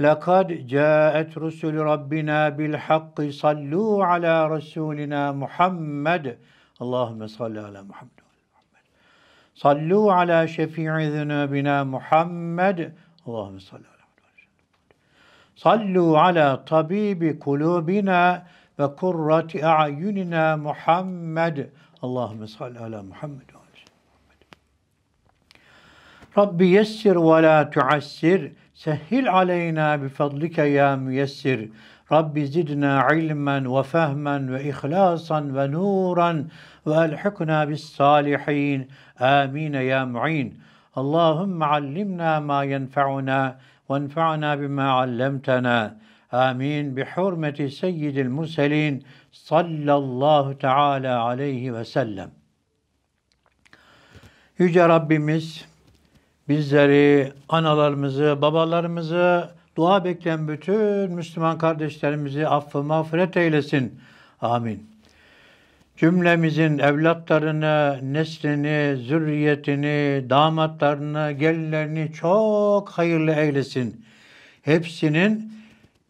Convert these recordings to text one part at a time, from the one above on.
لَقَدْ جَاءَتْ رُسُلُ رَبِّنَا بِالْحَقِّ صَلُّوا عَلَى رَسُولِنَا مُحَمَّدٍ اللهم صل على محمد صلوا على شفيع ذنوبنا محمد اللهم صل على محمد صلوا على طبيب قلوبنا وقرة أعيننا محمد اللهم صل على محمد رب يسر ولا تعسر Sehhil aleyna bi fadlike ya müyessir. Rabbi zidna ilmen ve fehmen ve ihlasan ve nuran ve elhikna bis salihin. Amin ya mu'in. Allahümme allimna ma yenfe'una ve enfe'na bima allemtena. Amin. Bi hurmeti seyyidil muselin sallallahu teala aleyhi ve sellem. Yüce Rabbimiz bizleri, analarımızı, babalarımızı, dua bekleyen bütün Müslüman kardeşlerimizi affı mağfiret eylesin. Amin. Cümlemizin evlatlarını, neslini, zürriyetini, damatlarını, gelinlerini çok hayırlı eylesin. Hepsinin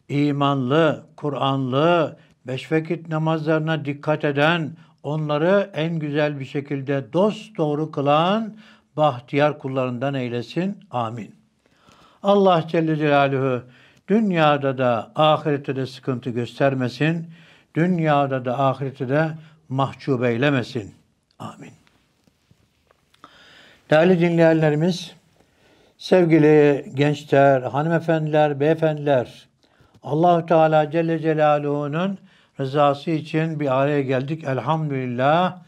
imanlı, Kur'anlı, beş vakit namazlarına dikkat eden, onları en güzel bir şekilde dost doğru kılan bahtiyar kullarından eylesin. Amin. Allah Celle Celaluhu dünyada da ahirette de sıkıntı göstermesin. Dünyada da ahirette de mahcup eylemesin. Amin. Değerli dinleyenlerimiz, sevgili gençler, hanımefendiler, beyefendiler, Allahü Teala Celle Celaluhu'nun rızası için bir araya geldik. Elhamdülillah.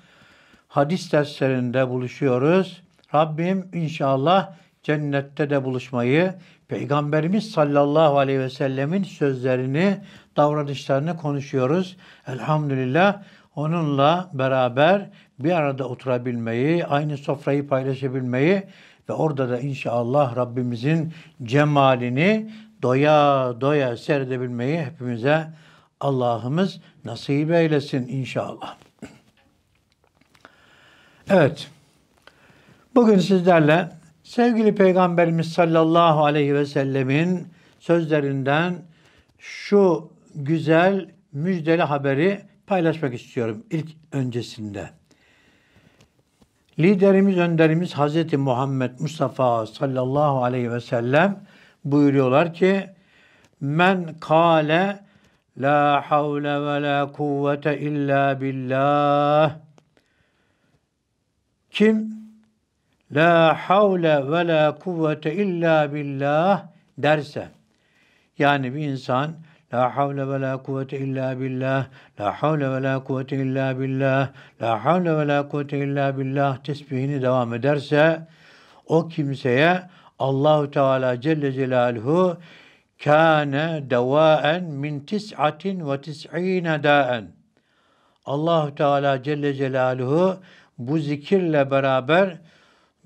Hadis derslerinde buluşuyoruz. Rabbim inşallah cennette de buluşmayı, Peygamberimiz sallallahu aleyhi ve sellemin sözlerini, davranışlarını konuşuyoruz. Elhamdülillah onunla beraber bir arada oturabilmeyi, aynı sofrayı paylaşabilmeyi ve orada da inşallah Rabbimizin cemalini doya doya seyredebilmeyi hepimize Allah'ımız nasip eylesin inşallah. Evet. Bugün sizlerle sevgili Peygamberimiz sallallahu aleyhi ve sellemin sözlerinden şu güzel müjdeli haberi paylaşmak istiyorum ilk öncesinde. Liderimiz, önderimiz Hz. Muhammed Mustafa sallallahu aleyhi ve sellem buyuruyorlar ki Men kâle la havle ve la kuvvete illa billah Kim La havle ve la kuvvete illa billah derse yani bir insan La havle ve la kuvvete illa billah. La havle ve la kuvvete illa billah. La havle ve la kuvvete illa billah tesbihini devam ederse o kimseye Allahu Teala Celle Celaluhu kâne devaen min tis'atin ve tis'ine daen. Allahu Teala Celle Celaluhu bu zikirle beraber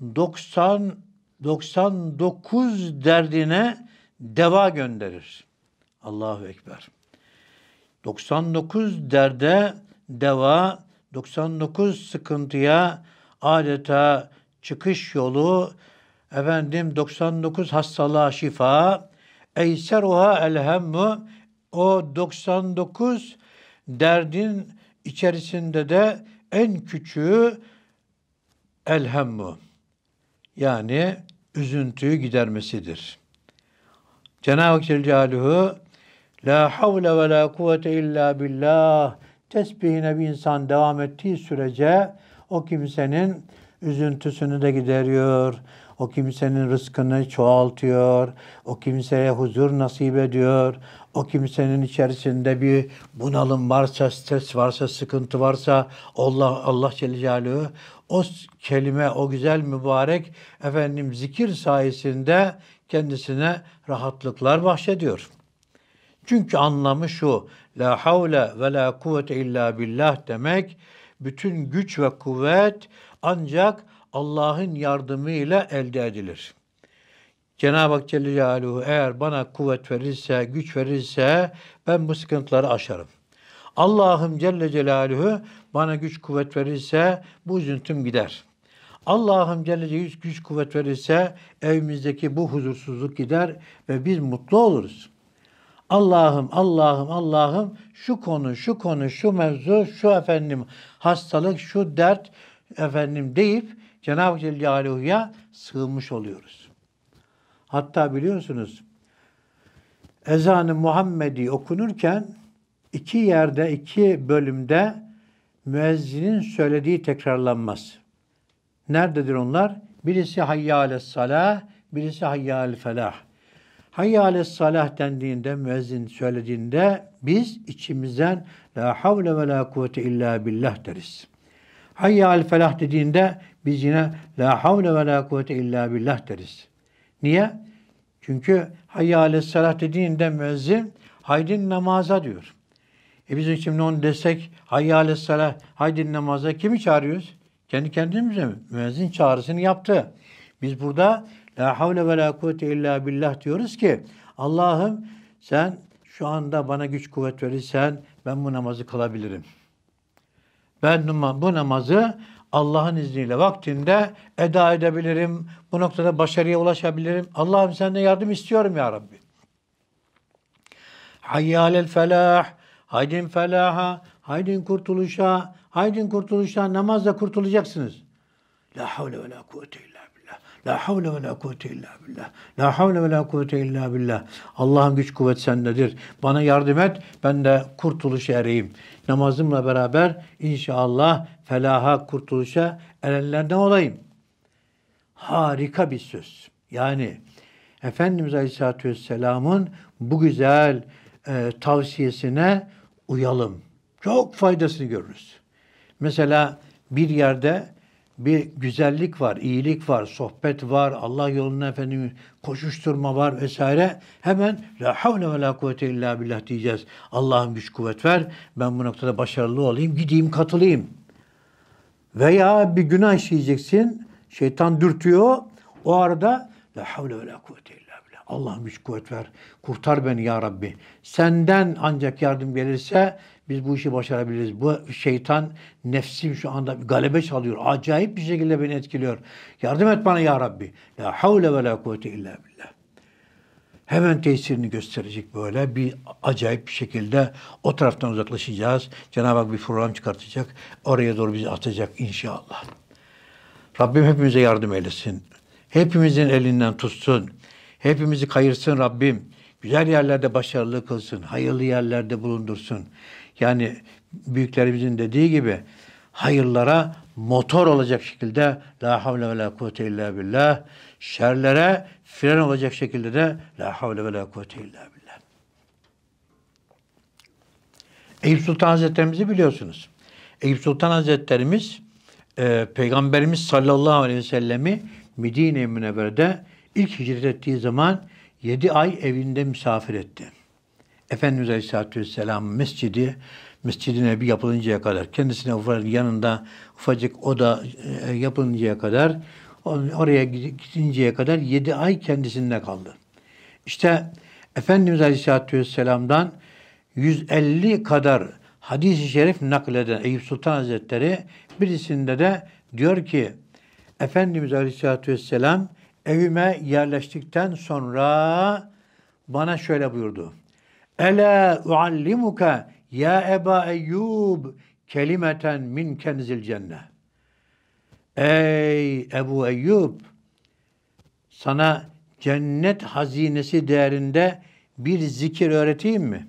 90 99 derdine deva gönderir. Allahu Ekber. 99 derde deva, 99 sıkıntıya adeta çıkış yolu, efendim 99 hastalığa şifa, eyseruha elhemmu, o 99 derdin içerisinde de en küçüğü elhemmu. Yani üzüntüyü gidermesidir. Cenab-ı Cellealühü La havle ve la kuvvete illa billah tesbihine bir insan devam ettiği sürece o kimsenin üzüntüsünü de gideriyor. O kimsenin rızkını çoğaltıyor. O kimseye huzur nasip ediyor. O kimsenin içerisinde bir bunalım varsa, stres varsa, sıkıntı varsa Allah Allah Celle Celaluhu o kelime, o güzel mübarek efendim zikir sayesinde kendisine rahatlıklar bahşediyor. Çünkü anlamı şu. La havle ve la kuvvete illa billah demek bütün güç ve kuvvet ancak Allah'ın yardımıyla elde edilir. Cenab-ı Hak Celle Celaluhu eğer bana kuvvet verirse, güç verirse ben bu sıkıntıları aşarım.'' Allah'ım Celle Celaluhu bana güç kuvvet verirse bu üzüntüm gider. Allah'ım Celle Celaluhu güç kuvvet verirse evimizdeki bu huzursuzluk gider ve biz mutlu oluruz. Allah'ım, Allah'ım, Allah'ım şu konu, şu konu, şu mevzu, şu efendim hastalık, şu dert efendim deyip Cenab-ı Celaluhu'ya sığınmış oluyoruz. Hatta biliyorsunuz ezanı Muhammedi okunurken iki yerde, iki bölümde müezzinin söylediği tekrarlanmaz. Nerededir onlar? Birisi hayya ales salah, birisi hayya al felah. Hayya ales salah dendiğinde, müezzin söylediğinde biz içimizden la havle ve la kuvvete illa billah deriz. Hayya al felah dediğinde biz yine la havle ve la kuvvete illa billah deriz. Niye? Çünkü hayya ales salah dediğinde müezzin haydin namaza diyor. E biz şimdi onu desek hayy aleyhisselah haydi namaza kimi çağırıyoruz? Kendi kendimize mi? Müezzin çağrısını yaptı. Biz burada la havle ve la kuvvete illa billah diyoruz ki Allah'ım sen şu anda bana güç kuvvet verirsen ben bu namazı kılabilirim. Ben bu namazı Allah'ın izniyle vaktinde eda edebilirim. Bu noktada başarıya ulaşabilirim. Allah'ım senden yardım istiyorum ya Rabbi. Hayyalel felah. Haydin felaha, haydin kurtuluşa, haydin kurtuluşa namazla kurtulacaksınız. La havle ve la kuvvete illa billah. La havle ve la kuvvete illa billah. La havle ve la kuvvete illa billah. Allah'ın güç kuvvet sendedir. Bana yardım et, ben de kurtuluşa ereyim. Namazımla beraber inşallah felaha, kurtuluşa erenlerden olayım. Harika bir söz. Yani Efendimiz Aleyhisselatü Vesselam'ın bu güzel e, tavsiyesine uyalım. Çok faydasını görürüz. Mesela bir yerde bir güzellik var, iyilik var, sohbet var, Allah yoluna efendim koşuşturma var vesaire. Hemen la havle ve la kuvvete illa billah diyeceğiz. Allah'ım güç kuvvet ver. Ben bu noktada başarılı olayım, gideyim katılayım. Veya bir günah işleyeceksin. Şeytan dürtüyor. O arada la havle ve la kuvvete Allah güç kuvvet ver. Kurtar beni ya Rabbi. Senden ancak yardım gelirse biz bu işi başarabiliriz. Bu şeytan nefsim şu anda galebe çalıyor. Acayip bir şekilde beni etkiliyor. Yardım et bana ya Rabbi. La havle ve la kuvvete illa billah. Hemen tesirini gösterecek böyle bir acayip bir şekilde o taraftan uzaklaşacağız. Cenab-ı Hak bir program çıkartacak. Oraya doğru bizi atacak inşallah. Rabbim hepimize yardım eylesin. Hepimizin elinden tutsun. Hepimizi kayırsın Rabbim. Güzel yerlerde başarılı kılsın. Hayırlı yerlerde bulundursun. Yani büyüklerimizin dediği gibi hayırlara motor olacak şekilde la havle ve la kuvvete illa billah şerlere fren olacak şekilde de la havle ve la kuvvete illa billah. Eyüp Sultan Hazretlerimizi biliyorsunuz. Eyüp Sultan Hazretlerimiz e, Peygamberimiz sallallahu aleyhi ve sellemi Medine-i Münevver'de ilk hicret ettiği zaman yedi ay evinde misafir etti. Efendimiz Aleyhisselatü Vesselam mescidi, Mescid-i yapılıncaya kadar, kendisine ufacık yanında ufacık oda e, yapılıncaya kadar, oraya gidinceye kadar yedi ay kendisinde kaldı. İşte Efendimiz Aleyhisselatü Vesselam'dan 150 kadar hadis-i şerif nakleden Eyüp Sultan Hazretleri birisinde de diyor ki Efendimiz Aleyhisselatü Vesselam evime yerleştikten sonra bana şöyle buyurdu. Ela uallimuka ya Eba Eyyub kelimeten min kenzil cennet. Ey Ebu Eyyub sana cennet hazinesi değerinde bir zikir öğreteyim mi?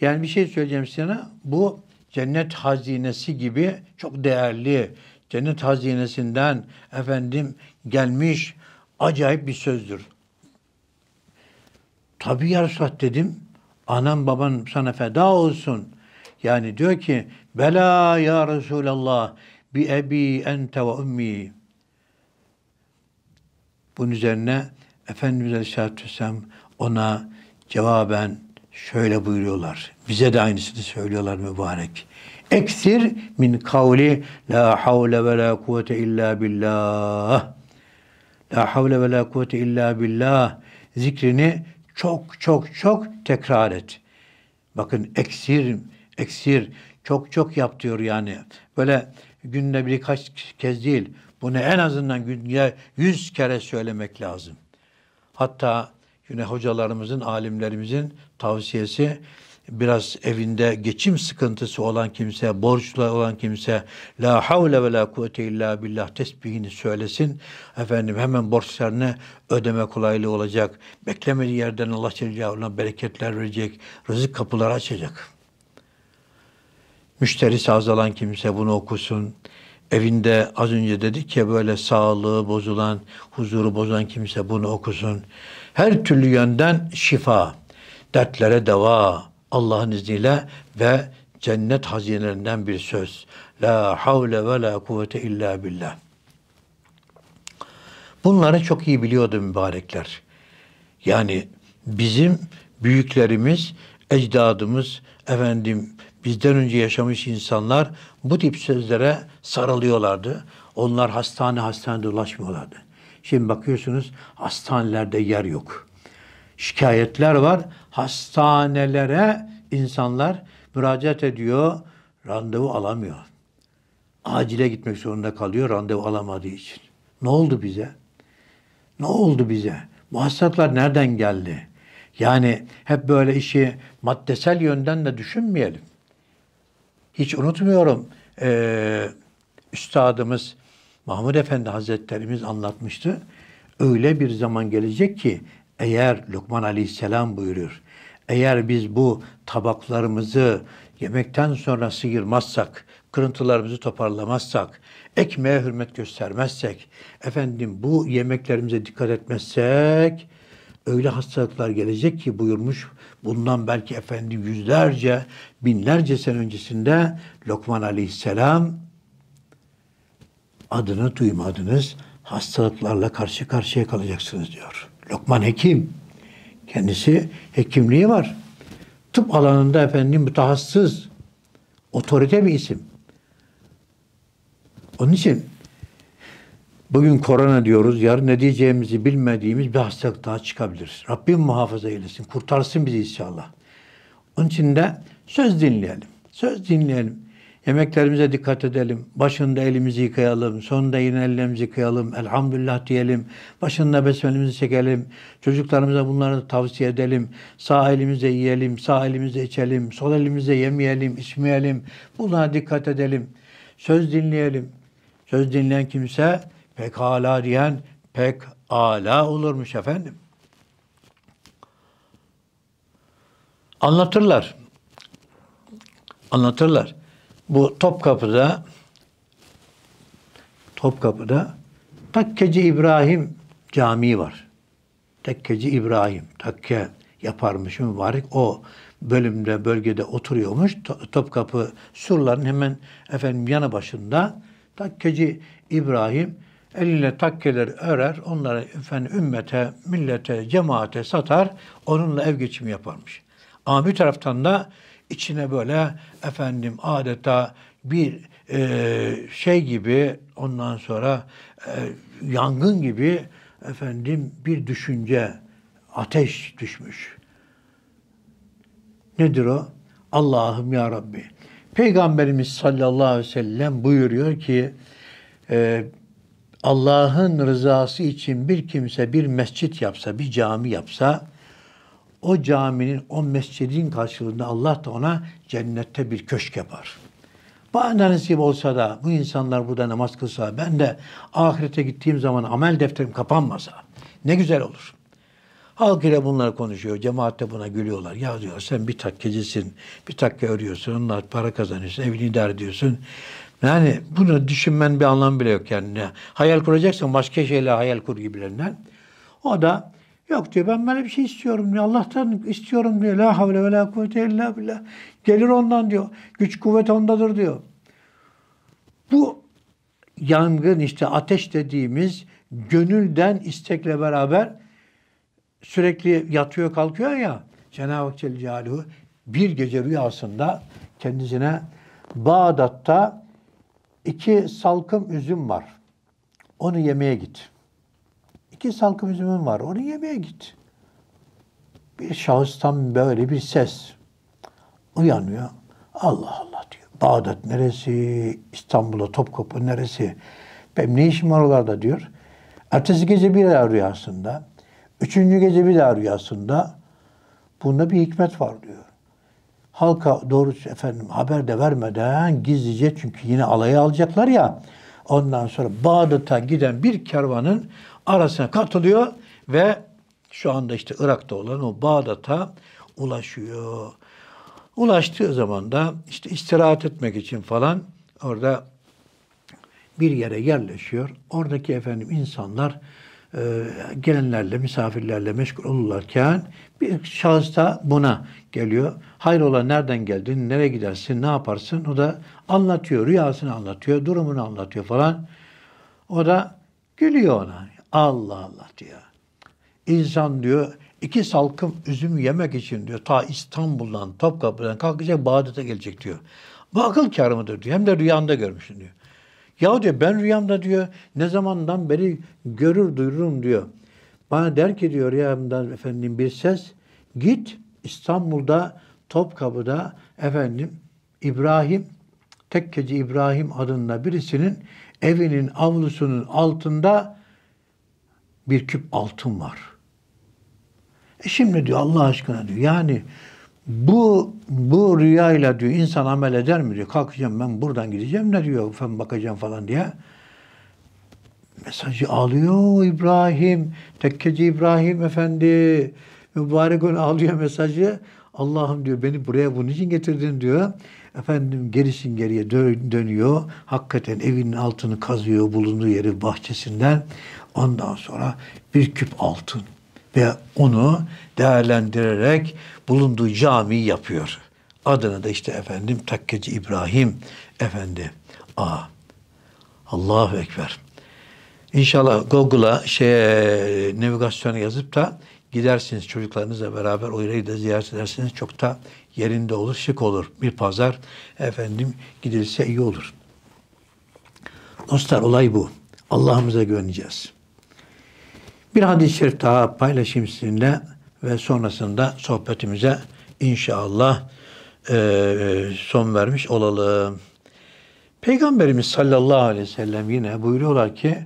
Yani bir şey söyleyeceğim sana. Bu cennet hazinesi gibi çok değerli. Cennet hazinesinden efendim gelmiş Acayip bir sözdür. Tabi ya Resulallah dedim. Anam baban sana feda olsun. Yani diyor ki Bela ya Resulallah bi ebi ente ve ummi. Bunun üzerine Efendimiz Aleyhisselatü Vesselam ona cevaben şöyle buyuruyorlar. Bize de aynısını söylüyorlar mübarek. Eksir min kavli la havle ve la kuvvete illa billah. La havle ve la kuvvete illa billah zikrini çok çok çok tekrar et. Bakın eksir, eksir çok çok yap diyor yani. Böyle günde birkaç kez değil. Bunu en azından günde yüz kere söylemek lazım. Hatta yine hocalarımızın, alimlerimizin tavsiyesi biraz evinde geçim sıkıntısı olan kimse, borçlu olan kimse la havle ve la kuvvete illa billah tesbihini söylesin. Efendim hemen borçlarını ödeme kolaylığı olacak. Beklemediği yerden Allah Celle ona bereketler verecek. Rızık kapıları açacak. Müşterisi azalan kimse bunu okusun evinde az önce dedik ki böyle sağlığı bozulan, huzuru bozan kimse bunu okusun. Her türlü yönden şifa, dertlere deva, Allah'ın izniyle ve cennet hazinelerinden bir söz. La havle ve la kuvvete illa billah. Bunları çok iyi biliyordu mübarekler. Yani bizim büyüklerimiz, ecdadımız, efendim bizden önce yaşamış insanlar bu tip sözlere sarılıyorlardı. Onlar hastane hastane ulaşmıyorlardı. Şimdi bakıyorsunuz hastanelerde yer yok şikayetler var. Hastanelere insanlar müracaat ediyor, randevu alamıyor. Acile gitmek zorunda kalıyor randevu alamadığı için. Ne oldu bize? Ne oldu bize? Bu hastalıklar nereden geldi? Yani hep böyle işi maddesel yönden de düşünmeyelim. Hiç unutmuyorum e, üstadımız Mahmud Efendi Hazretlerimiz anlatmıştı. Öyle bir zaman gelecek ki eğer Lokman Aleyhisselam buyuruyor. Eğer biz bu tabaklarımızı yemekten sonra sıyırmazsak, kırıntılarımızı toparlamazsak, ekmeğe hürmet göstermezsek, efendim bu yemeklerimize dikkat etmezsek, öyle hastalıklar gelecek ki buyurmuş. Bundan belki efendi yüzlerce, binlerce sene öncesinde Lokman Aleyhisselam adını duymadınız, hastalıklarla karşı karşıya kalacaksınız diyor. Lokman Hekim. Kendisi hekimliği var. Tıp alanında efendim mütehassız. Otorite bir isim. Onun için bugün korona diyoruz, yarın ne diyeceğimizi bilmediğimiz bir hastalık daha çıkabilir. Rabbim muhafaza eylesin, kurtarsın bizi inşallah. Onun için de söz dinleyelim. Söz dinleyelim. Yemeklerimize dikkat edelim. Başında elimizi yıkayalım. Sonunda yine ellerimizi yıkayalım. Elhamdülillah diyelim. Başında besmelimizi çekelim. Çocuklarımıza bunları tavsiye edelim. Sağ elimizle yiyelim. Sağ elimizle içelim. Sol elimizle yemeyelim, içmeyelim. Buna dikkat edelim. Söz dinleyelim. Söz dinleyen kimse pekala diyen pek ala olurmuş efendim. Anlatırlar. Anlatırlar bu Topkapı'da Topkapı'da Takkeci İbrahim Camii var. Takkeci İbrahim. Takke yaparmış mübarek. O bölümde, bölgede oturuyormuş. Topkapı surların hemen efendim yanı başında Takkeci İbrahim eline takkeler örer, onları efendim ümmete, millete, cemaate satar, onunla ev geçimi yaparmış. Ama bir taraftan da içine böyle efendim adeta bir e, şey gibi ondan sonra e, yangın gibi efendim bir düşünce ateş düşmüş. Nedir o? Allah'ım ya Rabbi. Peygamberimiz sallallahu aleyhi ve sellem buyuruyor ki e, Allah'ın rızası için bir kimse bir mescit yapsa, bir cami yapsa o caminin, o mescidin karşılığında Allah da ona cennette bir köşk yapar. Bana nasip olsa da bu insanlar burada namaz kılsa, ben de ahirete gittiğim zaman amel defterim kapanmasa ne güzel olur. Halk ile bunlar konuşuyor, cemaat cemaatte buna gülüyorlar. Ya diyor sen bir takkecisin, bir takka örüyorsun, onlar para kazanıyorsun, evini idare ediyorsun. Yani bunu düşünmen bir anlam bile yok yani. Hayal kuracaksan başka şeyle hayal kur gibilerinden. O da Yok diyor ben böyle bir şey istiyorum diyor. Allah'tan istiyorum diyor. La havle ve la kuvvete illa billah. Gelir ondan diyor. Güç kuvvet ondadır diyor. Bu yangın işte ateş dediğimiz gönülden istekle beraber sürekli yatıyor kalkıyor ya. Cenab-ı Hak Celle Celaluhu bir gece rüyasında kendisine Bağdat'ta iki salkım üzüm var. Onu yemeye git ki halkı müzimin var. Onu yemeğe git. Bir şahıstan böyle bir ses uyanıyor. Allah Allah diyor. Bağdat neresi? İstanbul'a Topkapı neresi? Benim ne işim var oralarda diyor. Ertesi gece bir daha rüyasında. Üçüncü gece bir daha rüyasında. Bunda bir hikmet var diyor. Halka doğru efendim haber de vermeden gizlice çünkü yine alaya alacaklar ya Ondan sonra Bağdat'a giden bir kervanın arasına katılıyor ve şu anda işte Irak'ta olan o Bağdat'a ulaşıyor. Ulaştığı zaman da işte istirahat etmek için falan orada bir yere yerleşiyor. Oradaki efendim insanlar ee, gelenlerle, misafirlerle meşgul olurlarken bir şahıs da buna geliyor. Hayrola nereden geldin, nereye gidersin, ne yaparsın? O da anlatıyor, rüyasını anlatıyor, durumunu anlatıyor falan. O da gülüyor ona. Allah Allah diyor. İnsan diyor iki salkım üzüm yemek için diyor ta İstanbul'dan, Topkapı'dan kalkacak Bağdat'a gelecek diyor. Bu akıl kârı mıdır diyor. Hem de rüyanda görmüşsün diyor. Ya diyor ben rüyamda diyor ne zamandan beri görür duyururum diyor. Bana der ki diyor rüyamdan efendim bir ses git İstanbul'da Topkapı'da efendim İbrahim Tekkeci İbrahim adında birisinin evinin avlusunun altında bir küp altın var. E şimdi diyor Allah aşkına diyor yani bu bu rüyayla diyor insan amel eder mi diyor. Kalkacağım ben buradan gideceğim ne diyor. efendim bakacağım falan diye. Mesajı alıyor İbrahim. Tekkeci İbrahim Efendi. Mübarek gün alıyor mesajı. Allah'ım diyor beni buraya bunun için getirdin diyor. Efendim gerisin geriye dö- dönüyor. Hakikaten evinin altını kazıyor bulunduğu yeri bahçesinden. Ondan sonra bir küp altın ve onu değerlendirerek bulunduğu cami yapıyor. adını da işte efendim Takkeci İbrahim Efendi. Aa, Allahu Ekber. İnşallah Google'a şey navigasyona yazıp da gidersiniz çocuklarınızla beraber o yeri de ziyaret edersiniz. Çok da yerinde olur, şık olur. Bir pazar efendim gidilse iyi olur. Dostlar olay bu. Allah'ımıza güveneceğiz. Bir hadis-i şerif daha paylaşayım sizinle ve sonrasında sohbetimize inşallah e, e, son vermiş olalım. Peygamberimiz sallallahu aleyhi ve sellem yine buyuruyorlar ki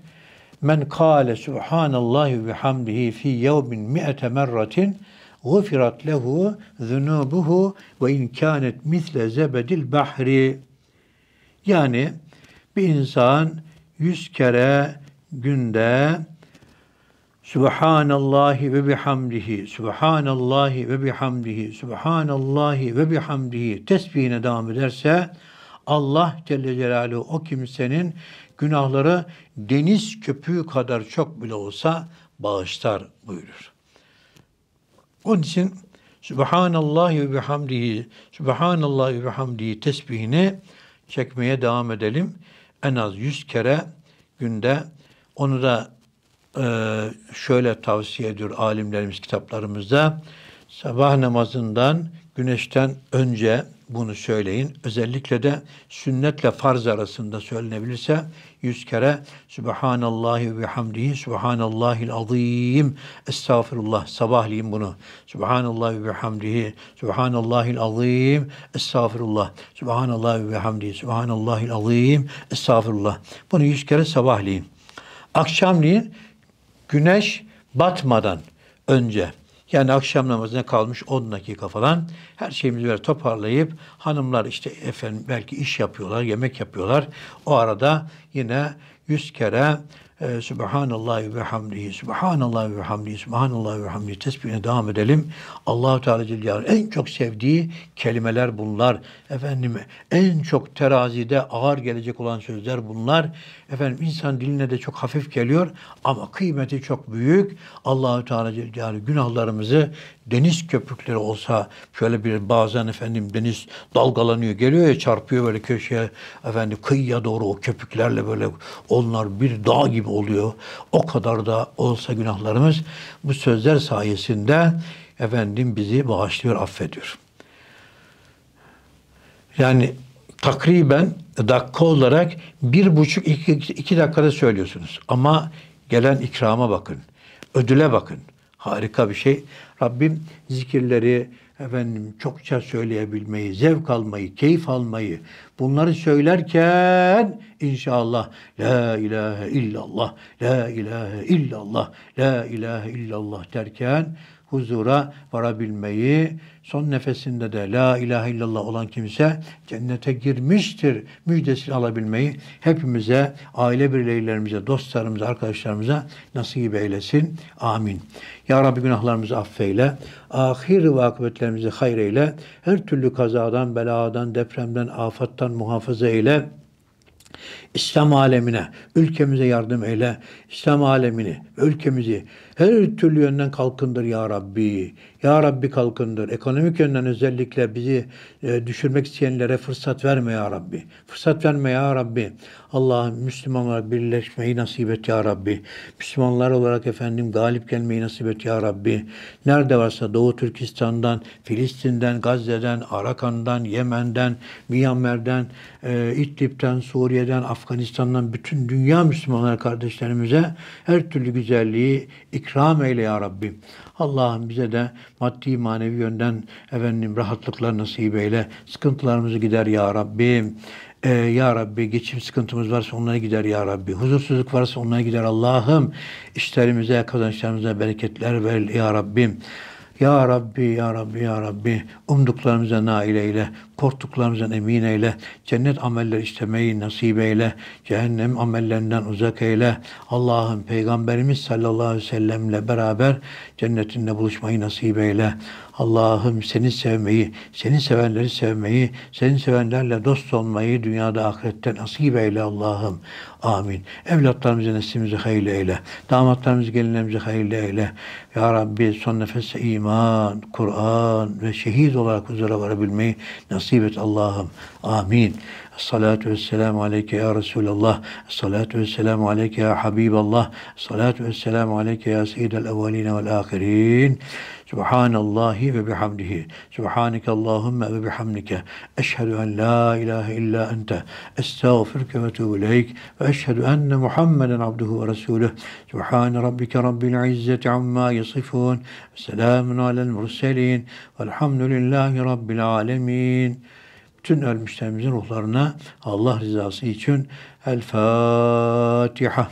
Men kâle subhanallahi ve hamdihi fi yevmin mi'ete merratin gıfirat lehu zunubuhu ve in kânet misle zebedil bahri. Yani bir insan yüz kere günde Subhanallahi ve bihamdihi, Subhanallahi ve bihamdihi, Subhanallahi ve bihamdihi tesbihine devam ederse Allah Celle Celaluhu o kimsenin günahları deniz köpüğü kadar çok bile olsa bağışlar buyurur. Onun için Subhanallahi ve bihamdihi, Subhanallahi ve bihamdihi tesbihini çekmeye devam edelim. En az yüz kere günde onu da ee, şöyle tavsiye ediyor alimlerimiz kitaplarımızda. Sabah namazından güneşten önce bunu söyleyin. Özellikle de sünnetle farz arasında söylenebilirse yüz kere Sübhanallahi ve hamdihi Sübhanallahil azim Estağfirullah sabahleyin bunu Sübhanallahi ve hamdihi Sübhanallahil azim Estağfirullah Sübhanallahi ve hamdihi Sübhanallahil azim Estağfirullah bunu yüz kere sabahleyin. Akşamleyin güneş batmadan önce yani akşam namazına kalmış 10 dakika falan her şeyimizi böyle toparlayıp hanımlar işte efendim belki iş yapıyorlar, yemek yapıyorlar. O arada yine 100 kere e, ee, Subhanallah ve hamdihi, Subhanallah ve hamdihi, Subhanallah ve hamdihi tesbihine devam edelim. Allahu Teala Celle en çok sevdiği kelimeler bunlar. Efendim en çok terazide ağır gelecek olan sözler bunlar. Efendim insan diline de çok hafif geliyor ama kıymeti çok büyük. Allahu Teala Celle günahlarımızı deniz köpükleri olsa şöyle bir bazen efendim deniz dalgalanıyor geliyor ya çarpıyor böyle köşeye efendim kıyıya doğru o köpüklerle böyle onlar bir dağ gibi gibi oluyor. O kadar da olsa günahlarımız bu sözler sayesinde efendim bizi bağışlıyor, affediyor. Yani takriben dakika olarak bir buçuk iki, iki dakikada söylüyorsunuz. Ama gelen ikrama bakın. Ödüle bakın. Harika bir şey. Rabbim zikirleri, efendim çokça söyleyebilmeyi, zevk almayı, keyif almayı bunları söylerken inşallah la ilahe illallah, la ilahe illallah, la ilahe illallah derken huzura varabilmeyi, son nefesinde de la ilahe illallah olan kimse cennete girmiştir müjdesini alabilmeyi hepimize, aile bireylerimize, dostlarımıza, arkadaşlarımıza nasip eylesin. Amin. Ya Rabbi günahlarımızı affeyle, ahir ve akıbetlerimizi hayreyle, her türlü kazadan, beladan, depremden, afattan muhafaza eyle. İslam alemine, ülkemize yardım eyle. İslam alemini, ülkemizi her türlü yönden kalkındır ya Rabbi. Ya Rabbi kalkındır. Ekonomik yönden özellikle bizi e, düşürmek isteyenlere fırsat verme ya Rabbi. Fırsat verme ya Rabbi. Allah Müslümanlara birleşmeyi nasip et ya Rabbi. Müslümanlar olarak efendim galip gelmeyi nasip et ya Rabbi. Nerede varsa Doğu Türkistan'dan, Filistin'den, Gazze'den, Arakan'dan, Yemen'den, Myanmar'dan, e, İdlib'den, Suriye'den, Af Afganistan'dan bütün dünya Müslümanlar kardeşlerimize her türlü güzelliği ikram eyle ya Rabbi. Allah'ım bize de maddi manevi yönden efendim rahatlıklar nasip eyle. Sıkıntılarımızı gider ya Rabbi. Ee, ya Rabbi geçim sıkıntımız varsa onlara gider Ya Rabbi. Huzursuzluk varsa onlara gider Allah'ım. İşlerimize, kazançlarımıza bereketler ver Ya Rabbim. Ya Rabbi, Ya Rabbi, Ya Rabbi umduklarımıza nail eyle korktuklarımızdan emin eyle. Cennet ameller istemeyi nasip eyle. Cehennem amellerinden uzak eyle. Allah'ın Peygamberimiz sallallahu aleyhi ve sellemle beraber cennetinde buluşmayı nasip eyle. Allah'ım seni sevmeyi, seni sevenleri sevmeyi, seni sevenlerle dost olmayı dünyada ahirette nasip eyle Allah'ım. Amin. Evlatlarımızı neslimizi hayırlı eyle. Damatlarımızı gelinlerimizi hayırlı eyle. Ya Rabbi son nefeste iman, Kur'an ve şehit olarak huzura varabilmeyi nasip musibet Allah'ım. Amin. الصلاة والسلام عليك يا رسول الله الصلاة والسلام عليك يا حبيب الله الصلاة والسلام عليك يا سيد الأولين والآخرين سبحان الله وبحمده سبحانك اللهم وبحمدك أشهد أن لا إله إلا أنت أستغفرك وأتوب إليك وأشهد أن محمدا عبده ورسوله سبحان ربك رب العزة عما يصفون سلام على المرسلين والحمد لله رب العالمين bütün ölmüşlerimizin ruhlarına Allah rızası için El Fatiha.